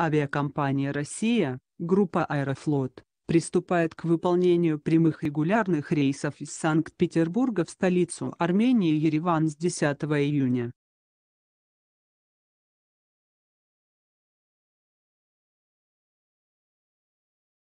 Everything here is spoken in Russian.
Авиакомпания «Россия», группа «Аэрофлот», приступает к выполнению прямых регулярных рейсов из Санкт-Петербурга в столицу Армении Ереван с 10 июня.